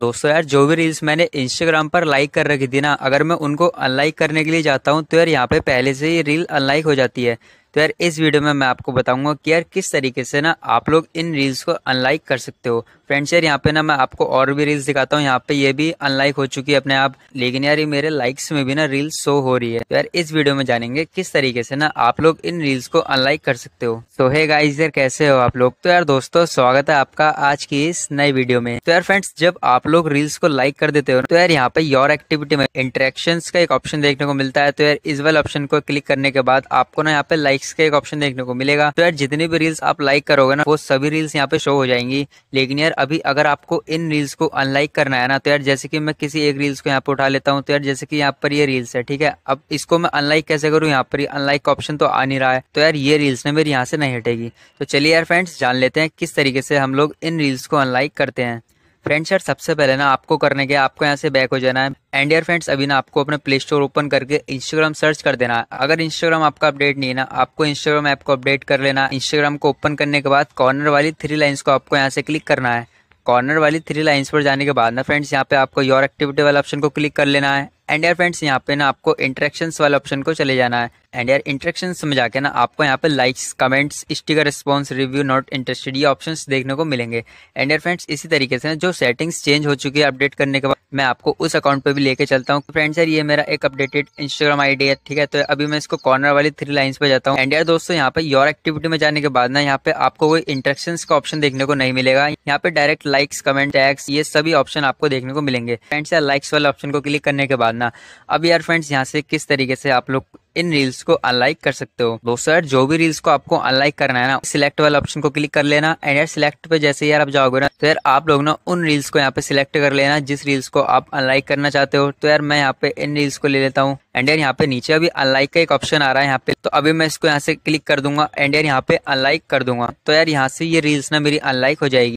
दोस्तों यार जो भी रील्स मैंने इंस्टाग्राम पर लाइक कर रखी थी ना अगर मैं उनको अनलाइक करने के लिए जाता हूँ तो यार यहाँ पे पहले से ही रील अनलाइक हो जाती है तो यार इस वीडियो में मैं आपको बताऊंगा कि यार किस तरीके से ना आप लोग इन रील्स को अनलाइक कर सकते हो फ्रेंड्स यार यहाँ पे ना मैं आपको और भी रील्स दिखाता हूँ यहाँ पे ये भी अनलाइक हो चुकी है अपने आप लेकिन यार ये मेरे लाइक्स में भी ना रील्स शो हो रही है तो यार इस वीडियो में जानेंगे किस तरीके से ना आप लोग इन रील्स को अनलाइक कर सकते हो तो है गाइज यार कैसे हो आप लोग तो यार दोस्तों स्वागत है आपका आज की इस नई वीडियो में तो यार फ्रेंड्स जब आप लोग रील्स को लाइक कर देते हो तो यार यहाँ पे योर एक्टिविटी में इंटरेक्शन का एक ऑप्शन देखने को मिलता है तो यार इस वाले ऑप्शन को क्लिक करने के बाद आपको ना यहाँ पे लाइक लाइक्स का एक ऑप्शन देखने को मिलेगा तो यार जितनी भी रील्स आप लाइक करोगे ना वो सभी रील्स यहाँ पे शो हो जाएंगी लेकिन यार अभी अगर आपको इन रील्स को अनलाइक करना है ना तो यार जैसे कि मैं किसी एक रील्स को यहाँ पे उठा लेता हूँ तो यार जैसे कि यहाँ पर ये रील्स है ठीक है अब इसको मैं अनलाइक कैसे करूँ यहाँ पर अनलाइक का ऑप्शन तो आ नहीं रहा है तो यार ये रील्स ना मेरी यहाँ से नहीं हटेगी तो चलिए यार फ्रेंड्स जान लेते हैं किस तरीके से हम लोग इन रील्स को अनलाइक करते हैं फ्रेंड्स यार सबसे पहले ना आपको करने के आपको यहाँ से बैक हो जाना है एंड यार फ्रेंड्स अभी ना आपको अपने प्ले स्टोर ओपन करके इंस्टाग्राम सर्च कर देना है अगर इंस्टाग्राम आपका अपडेट नहीं है ना आपको इंस्टाग्राम ऐप को अपडेट कर लेना इंस्टाग्राम को ओपन करने के बाद कॉर्नर वाली थ्री लाइन्स को आपको यहाँ से क्लिक करना है कॉर्नर वाली थ्री लाइन्स पर जाने के बाद ना फ्रेंड्स यहाँ पे आपको योर एक्टिविटी वाले ऑप्शन को क्लिक कर लेना है एंड यार फ्रेंड्स यहाँ पे ना आपको इंटरेक्शन वाले ऑप्शन को चले जाना है एंड यार इंटरेक्शन में जाके ना आपको यहाँ पे likes comments sticker response review not interested ये ऑप्शंस देखने को मिलेंगे एंड यार फ्रेंड्स इसी तरीके से ना जो सेटिंग्स चेंज हो चुकी है अपडेट करने के बाद मैं आपको उस अकाउंट पे भी लेके चलता हूँ फ्रेंड्स यार ये मेरा एक अपडेटेड इंस्टाग्राम आईडी है ठीक है तो अभी मैं इसको कॉर्नर वाली थ्री लाइन्स पे जाता हूँ एंड यार दोस्तों यहाँ पे योर एक्टिविटी में जाने के बाद ना यहाँ पे आपको कोई इंटरेक्शन का ऑप्शन देखने को नहीं मिलेगा यहाँ पे डायरेक्ट लाइक्स कमेंट टैक्स ये सभी ऑप्शन आपको देखने को मिलेंगे फ्रेंड्स यार लाइक्स वाले ऑप्शन को क्लिक करने के बाद करना अब यार फ्रेंड्स यहाँ से किस तरीके से आप लोग इन रील्स को अनलाइक कर सकते हो दोस्तों सर जो भी रील्स को आपको अनलाइक करना है ना सिलेक्ट वाले ऑप्शन को क्लिक कर लेना एंड यार सिलेक्ट पे जैसे यार आप जाओगे ना तो यार आप लोग ना उन रील्स को यहाँ पे सिलेक्ट कर लेना जिस रील्स को आप अनलाइक करना चाहते हो तो यार मैं यहाँ पे इन रील्स को ले लेता हूँ एंड यार यहाँ पे नीचे अभी अनलाइक का एक ऑप्शन आ रहा है यहाँ पे तो अभी मैं इसको यहाँ से क्लिक कर दूंगा एंड यार यहाँ पे अनलाइक कर दूंगा तो यार यहाँ से ये रील्स ना मेरी अनलाइक हो जाएगी